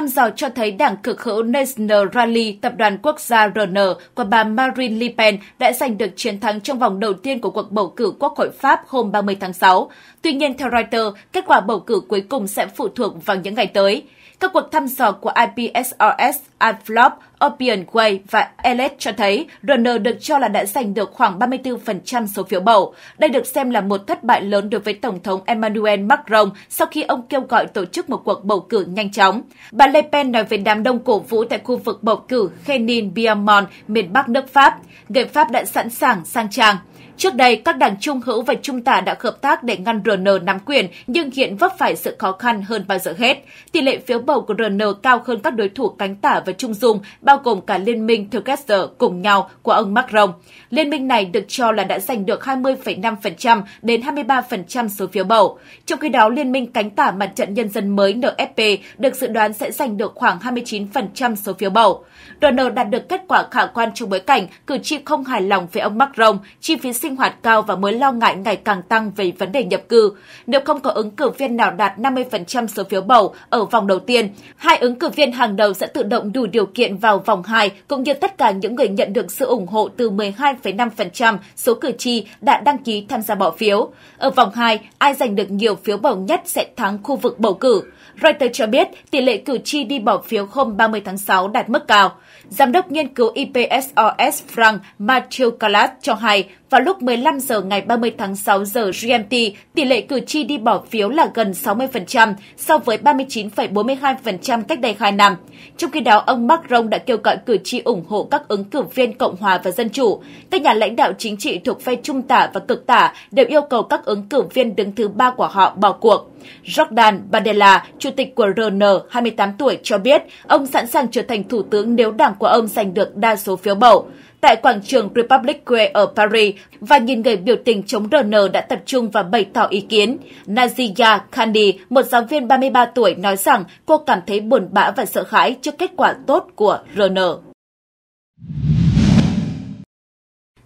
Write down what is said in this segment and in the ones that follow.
Thăm dò cho thấy đảng cực hữu National Rally Tập đoàn Quốc gia RN của bà Marine Le Pen đã giành được chiến thắng trong vòng đầu tiên của cuộc bầu cử Quốc hội Pháp hôm 30 tháng 6. Tuy nhiên, theo Reuters, kết quả bầu cử cuối cùng sẽ phụ thuộc vào những ngày tới. Các cuộc thăm dò của IPSRS, iFlop, Opian Way và Elite cho thấy Runner được cho là đã giành được khoảng 34% số phiếu bầu. Đây được xem là một thất bại lớn đối với Tổng thống Emmanuel Macron sau khi ông kêu gọi tổ chức một cuộc bầu cử nhanh chóng. Bà Le Pen nói về đám đông cổ vũ tại khu vực bầu cử Khenin-Biamon, miền Bắc nước Pháp. Người Pháp đã sẵn sàng sang trang. Trước đây, các đảng trung hữu và trung tả đã hợp tác để ngăn RN nắm quyền, nhưng hiện vấp phải sự khó khăn hơn bao giờ hết. Tỷ lệ phiếu bầu của RN cao hơn các đối thủ cánh tả và trung dung, bao gồm cả Liên minh Together cùng nhau của ông Macron. Liên minh này được cho là đã giành được 20,5% đến 23% số phiếu bầu. Trong khi đó, Liên minh cánh tả mặt trận nhân dân mới NFP được dự đoán sẽ giành được khoảng 29% số phiếu bầu. RN đạt được kết quả khả quan trong bối cảnh cử tri không hài lòng về ông Macron, chi phí sinh sinh hoạt cao và mối lo ngại ngày càng tăng về vấn đề nhập cư. Nếu không có ứng cử viên nào đạt 50% số phiếu bầu ở vòng đầu tiên, hai ứng cử viên hàng đầu sẽ tự động đủ điều kiện vào vòng 2, cũng như tất cả những người nhận được sự ủng hộ từ 12,5% số cử tri đã đăng ký tham gia bỏ phiếu. Ở vòng 2, ai giành được nhiều phiếu bầu nhất sẽ thắng khu vực bầu cử. Reuters cho biết tỷ lệ cử tri đi bỏ phiếu hôm 30 tháng 6 đạt mức cao. Giám đốc nghiên cứu IPSOS Frank Mathieu Calas cho hay, vào lúc 15 giờ ngày 30 tháng 6 giờ GMT, tỷ lệ cử tri đi bỏ phiếu là gần 60% so với 39,42% cách đây 2 năm. Trong khi đó, ông Macron đã kêu gọi cử tri ủng hộ các ứng cử viên Cộng hòa và Dân chủ. Các nhà lãnh đạo chính trị thuộc phe trung tả và cực tả đều yêu cầu các ứng cử viên đứng thứ ba của họ bỏ cuộc. Jordan Bardella, chủ tịch của RN, 28 tuổi, cho biết ông sẵn sàng trở thành thủ tướng nếu đảng của ông giành được đa số phiếu bầu tại quảng trường Republic Square ở Paris và nhìn người biểu tình chống RN đã tập trung và bày tỏ ý kiến. Nazia Khandi, một giáo viên 33 tuổi, nói rằng cô cảm thấy buồn bã và sợ hãi trước kết quả tốt của RN.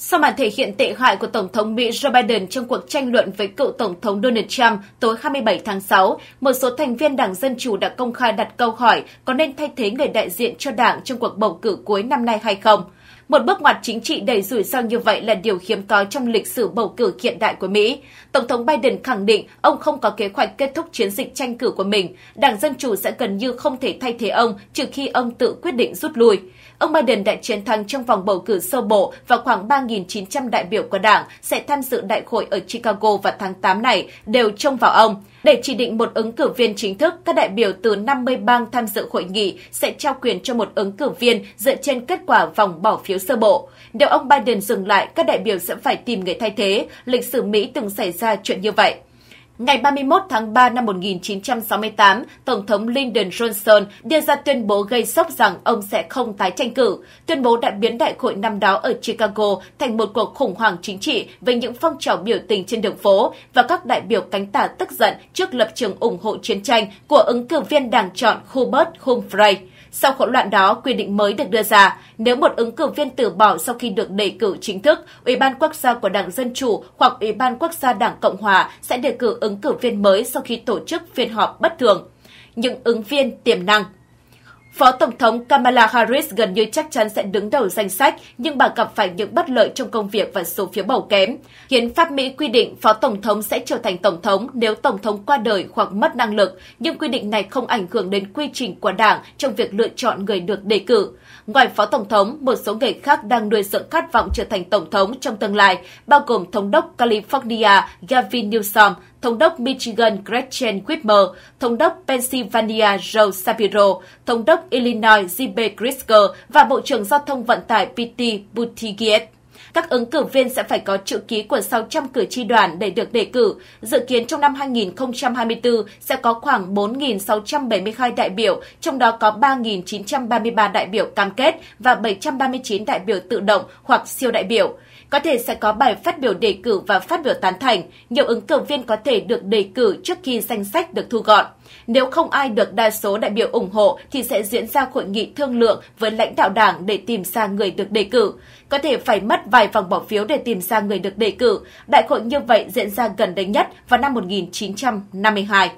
Sau màn thể hiện tệ hại của Tổng thống Mỹ Joe Biden trong cuộc tranh luận với cựu Tổng thống Donald Trump tối 27 tháng 6, một số thành viên Đảng Dân Chủ đã công khai đặt câu hỏi có nên thay thế người đại diện cho đảng trong cuộc bầu cử cuối năm nay hay không – một bước ngoặt chính trị đầy rủi ro như vậy là điều hiếm có trong lịch sử bầu cử hiện đại của Mỹ. Tổng thống Biden khẳng định ông không có kế hoạch kết thúc chiến dịch tranh cử của mình. Đảng Dân Chủ sẽ gần như không thể thay thế ông trừ khi ông tự quyết định rút lui. Ông Biden đã chiến thắng trong vòng bầu cử sơ bộ và khoảng 3.900 đại biểu của đảng sẽ tham dự đại hội ở Chicago vào tháng 8 này đều trông vào ông. Để chỉ định một ứng cử viên chính thức, các đại biểu từ 50 bang tham dự hội nghị sẽ trao quyền cho một ứng cử viên dựa trên kết quả vòng bỏ phiếu sơ bộ. Nếu ông Biden dừng lại, các đại biểu sẽ phải tìm người thay thế. Lịch sử Mỹ từng xảy ra chuyện như vậy. Ngày 31 tháng 3 năm 1968, Tổng thống Lyndon Johnson đưa ra tuyên bố gây sốc rằng ông sẽ không tái tranh cử. Tuyên bố đã biến đại hội năm đó ở Chicago thành một cuộc khủng hoảng chính trị về những phong trào biểu tình trên đường phố và các đại biểu cánh tả tức giận trước lập trường ủng hộ chiến tranh của ứng cử viên đảng chọn Hubert Humphrey. Sau hỗn loạn đó, quy định mới được đưa ra, nếu một ứng cử viên từ bỏ sau khi được đề cử chính thức, Ủy ban quốc gia của Đảng Dân Chủ hoặc Ủy ban quốc gia Đảng Cộng Hòa sẽ đề cử ứng cử viên mới sau khi tổ chức phiên họp bất thường. Những ứng viên tiềm năng Phó Tổng thống Kamala Harris gần như chắc chắn sẽ đứng đầu danh sách, nhưng bà gặp phải những bất lợi trong công việc và số phiếu bầu kém. Hiến pháp Mỹ quy định Phó Tổng thống sẽ trở thành Tổng thống nếu Tổng thống qua đời hoặc mất năng lực, nhưng quy định này không ảnh hưởng đến quy trình của Đảng trong việc lựa chọn người được đề cử. Ngoài phó tổng thống, một số người khác đang nuôi dưỡng khát vọng trở thành tổng thống trong tương lai, bao gồm thống đốc California Gavin Newsom, thống đốc Michigan Gretchen Whitmer, thống đốc Pennsylvania Joe Shapiro, thống đốc Illinois J.B. Pritzker và Bộ trưởng Giao thông Vận tải Pete Buttigieg các ứng cử viên sẽ phải có chữ ký của 600 cử tri đoàn để được đề cử. Dự kiến trong năm 2024 sẽ có khoảng 4.672 đại biểu, trong đó có 3.933 đại biểu cam kết và 739 đại biểu tự động hoặc siêu đại biểu. Có thể sẽ có bài phát biểu đề cử và phát biểu tán thành. Nhiều ứng cử viên có thể được đề cử trước khi danh sách được thu gọn. Nếu không ai được đa số đại biểu ủng hộ thì sẽ diễn ra hội nghị thương lượng với lãnh đạo đảng để tìm ra người được đề cử. Có thể phải mất vài vòng bỏ phiếu để tìm ra người được đề cử. Đại hội như vậy diễn ra gần đây nhất vào năm 1952.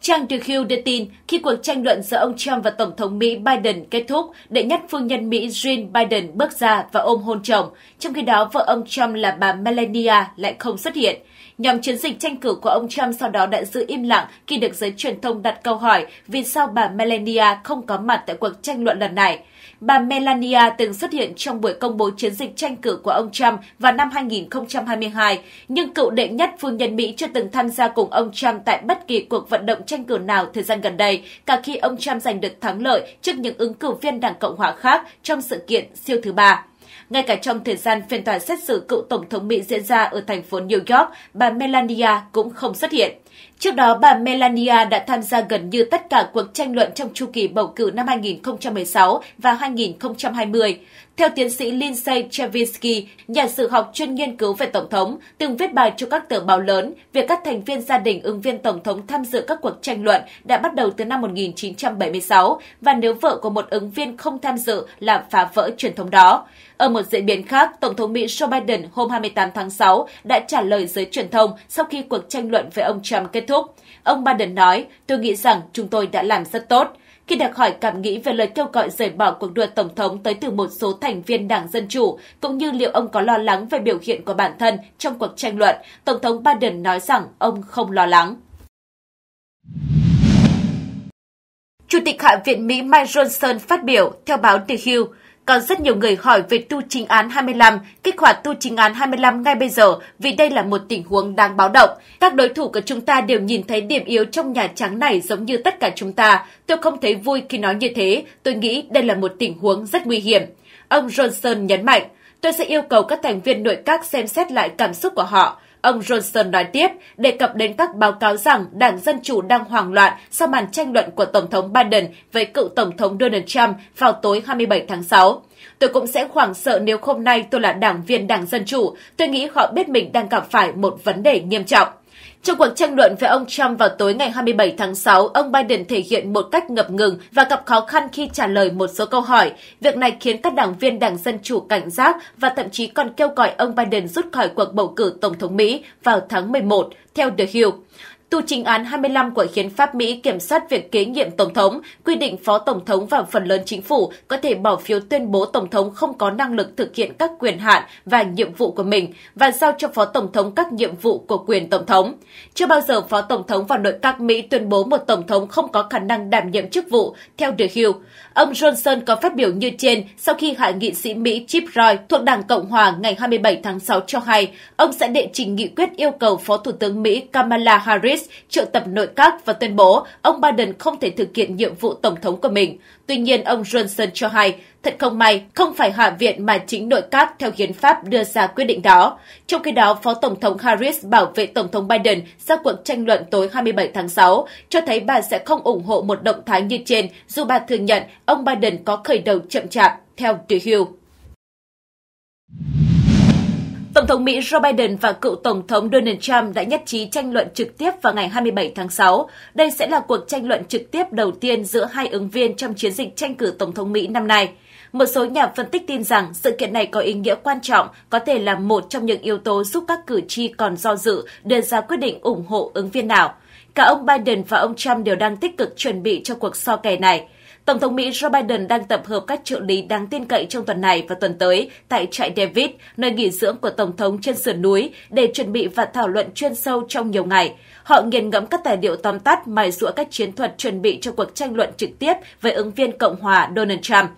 Trang The Hill đưa tin khi cuộc tranh luận giữa ông Trump và Tổng thống Mỹ Biden kết thúc, đệ nhất phu nhân Mỹ Jill Biden bước ra và ôm hôn chồng, trong khi đó vợ ông Trump là bà Melania lại không xuất hiện. Nhóm chiến dịch tranh cử của ông Trump sau đó đã giữ im lặng khi được giới truyền thông đặt câu hỏi vì sao bà Melania không có mặt tại cuộc tranh luận lần này. Bà Melania từng xuất hiện trong buổi công bố chiến dịch tranh cử của ông Trump vào năm 2022, nhưng cựu đệ nhất phu nhân Mỹ chưa từng tham gia cùng ông Trump tại bất kỳ cuộc vận động tranh cử nào thời gian gần đây, cả khi ông Trump giành được thắng lợi trước những ứng cử viên Đảng Cộng hòa khác trong sự kiện siêu thứ ba. Ngay cả trong thời gian phiên tòa xét xử cựu Tổng thống Mỹ diễn ra ở thành phố New York, bà Melania cũng không xuất hiện. Trước đó, bà Melania đã tham gia gần như tất cả cuộc tranh luận trong chu kỳ bầu cử năm 2016 và 2020. Theo tiến sĩ Lindsay Chevinsky, nhà sử học chuyên nghiên cứu về Tổng thống, từng viết bài cho các tờ báo lớn về các thành viên gia đình ứng viên Tổng thống tham dự các cuộc tranh luận đã bắt đầu từ năm 1976 và nếu vợ của một ứng viên không tham dự là phá vỡ truyền thống đó. Ở một diễn biến khác, Tổng thống Mỹ Joe Biden hôm 28 tháng 6 đã trả lời giới truyền thông sau khi cuộc tranh luận về ông Trump kết thúc. Ông Biden nói, tôi nghĩ rằng chúng tôi đã làm rất tốt. Khi được hỏi cảm nghĩ về lời kêu gọi rời bỏ cuộc đua Tổng thống tới từ một số thành viên Đảng Dân Chủ, cũng như liệu ông có lo lắng về biểu hiện của bản thân trong cuộc tranh luận, Tổng thống Biden nói rằng ông không lo lắng. Chủ tịch Hạ viện Mỹ Mike Johnson phát biểu theo báo The Hill, còn rất nhiều người hỏi về tu chính án 25, kích hoạt tu chính án 25 ngay bây giờ vì đây là một tình huống đáng báo động. Các đối thủ của chúng ta đều nhìn thấy điểm yếu trong Nhà Trắng này giống như tất cả chúng ta. Tôi không thấy vui khi nói như thế. Tôi nghĩ đây là một tình huống rất nguy hiểm. Ông Johnson nhấn mạnh, tôi sẽ yêu cầu các thành viên nội các xem xét lại cảm xúc của họ. Ông Johnson nói tiếp, đề cập đến các báo cáo rằng Đảng Dân Chủ đang hoảng loạn sau màn tranh luận của Tổng thống Biden với cựu Tổng thống Donald Trump vào tối 27 tháng 6. Tôi cũng sẽ hoảng sợ nếu hôm nay tôi là đảng viên Đảng Dân Chủ. Tôi nghĩ họ biết mình đang gặp phải một vấn đề nghiêm trọng. Trong cuộc tranh luận với ông Trump vào tối ngày 27 tháng 6, ông Biden thể hiện một cách ngập ngừng và gặp khó khăn khi trả lời một số câu hỏi. Việc này khiến các đảng viên Đảng Dân Chủ cảnh giác và thậm chí còn kêu gọi ông Biden rút khỏi cuộc bầu cử Tổng thống Mỹ vào tháng 11, theo The Hill. Tù trình án 25 của khiến pháp Mỹ kiểm soát việc kế nhiệm Tổng thống, quy định Phó Tổng thống và phần lớn chính phủ có thể bỏ phiếu tuyên bố Tổng thống không có năng lực thực hiện các quyền hạn và nhiệm vụ của mình và giao cho Phó Tổng thống các nhiệm vụ của quyền Tổng thống. Chưa bao giờ Phó Tổng thống và nội các Mỹ tuyên bố một Tổng thống không có khả năng đảm nhiệm chức vụ, theo The Hill. Ông Johnson có phát biểu như trên sau khi hạ nghị sĩ Mỹ Chip Roy thuộc Đảng Cộng Hòa ngày 27 tháng 6 cho hay ông sẽ đệ trình nghị quyết yêu cầu Phó Thủ tướng Mỹ Kamala Harris Harris triệu tập nội các và tuyên bố ông Biden không thể thực hiện nhiệm vụ tổng thống của mình. Tuy nhiên, ông Johnson cho hay, thật không may, không phải Hạ viện mà chính nội các theo hiến pháp đưa ra quyết định đó. Trong khi đó, Phó Tổng thống Harris bảo vệ Tổng thống Biden sau cuộc tranh luận tối 27 tháng 6, cho thấy bà sẽ không ủng hộ một động thái như trên, dù bà thừa nhận ông Biden có khởi đầu chậm chạp, theo The Hill. Tổng thống Mỹ Joe Biden và cựu Tổng thống Donald Trump đã nhất trí tranh luận trực tiếp vào ngày 27 tháng 6. Đây sẽ là cuộc tranh luận trực tiếp đầu tiên giữa hai ứng viên trong chiến dịch tranh cử Tổng thống Mỹ năm nay. Một số nhà phân tích tin rằng sự kiện này có ý nghĩa quan trọng, có thể là một trong những yếu tố giúp các cử tri còn do dự đưa ra quyết định ủng hộ ứng viên nào. Cả ông Biden và ông Trump đều đang tích cực chuẩn bị cho cuộc so kè này. Tổng thống Mỹ Joe Biden đang tập hợp các trợ lý đáng tin cậy trong tuần này và tuần tới tại trại David, nơi nghỉ dưỡng của Tổng thống trên sườn núi, để chuẩn bị và thảo luận chuyên sâu trong nhiều ngày. Họ nghiền ngẫm các tài liệu tóm tắt mài rũa các chiến thuật chuẩn bị cho cuộc tranh luận trực tiếp với ứng viên Cộng hòa Donald Trump.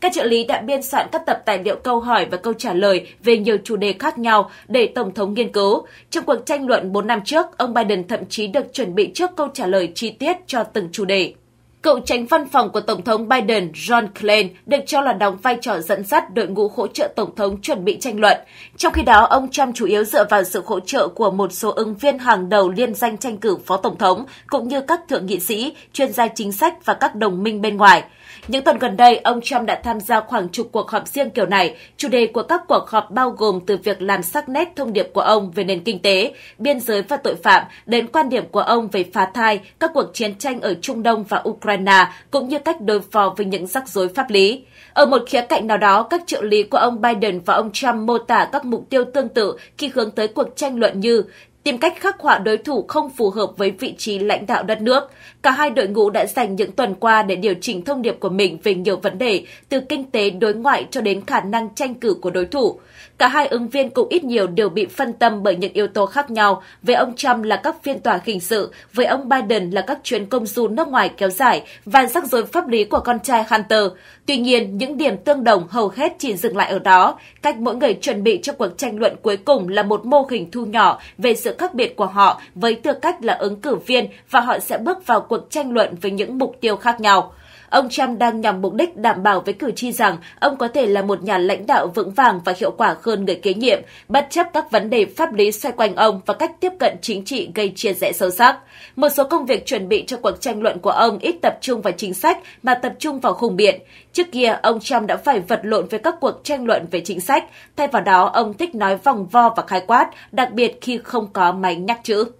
Các trợ lý đã biên soạn các tập tài liệu câu hỏi và câu trả lời về nhiều chủ đề khác nhau để Tổng thống nghiên cứu. Trong cuộc tranh luận 4 năm trước, ông Biden thậm chí được chuẩn bị trước câu trả lời chi tiết cho từng chủ đề. Cựu tránh văn phòng của Tổng thống Biden John Klein được cho là đóng vai trò dẫn dắt đội ngũ hỗ trợ Tổng thống chuẩn bị tranh luận. Trong khi đó, ông Trump chủ yếu dựa vào sự hỗ trợ của một số ứng viên hàng đầu liên danh tranh cử Phó Tổng thống, cũng như các thượng nghị sĩ, chuyên gia chính sách và các đồng minh bên ngoài. Những tuần gần đây, ông Trump đã tham gia khoảng chục cuộc họp riêng kiểu này. Chủ đề của các cuộc họp bao gồm từ việc làm sắc nét thông điệp của ông về nền kinh tế, biên giới và tội phạm, đến quan điểm của ông về phá thai, các cuộc chiến tranh ở Trung Đông và Ukraine Ukraine cũng như cách đối phó với những rắc rối pháp lý. Ở một khía cạnh nào đó, các trợ lý của ông Biden và ông Trump mô tả các mục tiêu tương tự khi hướng tới cuộc tranh luận như tìm cách khắc họa đối thủ không phù hợp với vị trí lãnh đạo đất nước. Cả hai đội ngũ đã dành những tuần qua để điều chỉnh thông điệp của mình về nhiều vấn đề, từ kinh tế đối ngoại cho đến khả năng tranh cử của đối thủ. Cả hai ứng viên cũng ít nhiều đều bị phân tâm bởi những yếu tố khác nhau, với ông Trump là các phiên tòa hình sự, với ông Biden là các chuyến công du nước ngoài kéo dài và rắc rối pháp lý của con trai Hunter. Tuy nhiên, những điểm tương đồng hầu hết chỉ dừng lại ở đó, cách mỗi người chuẩn bị cho cuộc tranh luận cuối cùng là một mô hình thu nhỏ về sự sự khác biệt của họ với tư cách là ứng cử viên và họ sẽ bước vào cuộc tranh luận với những mục tiêu khác nhau. Ông Trump đang nhằm mục đích đảm bảo với cử tri rằng ông có thể là một nhà lãnh đạo vững vàng và hiệu quả hơn người kế nhiệm, bất chấp các vấn đề pháp lý xoay quanh ông và cách tiếp cận chính trị gây chia rẽ sâu sắc. Một số công việc chuẩn bị cho cuộc tranh luận của ông ít tập trung vào chính sách mà tập trung vào khung biện. Trước kia, ông Trump đã phải vật lộn với các cuộc tranh luận về chính sách, thay vào đó ông thích nói vòng vo và khai quát, đặc biệt khi không có máy nhắc chữ.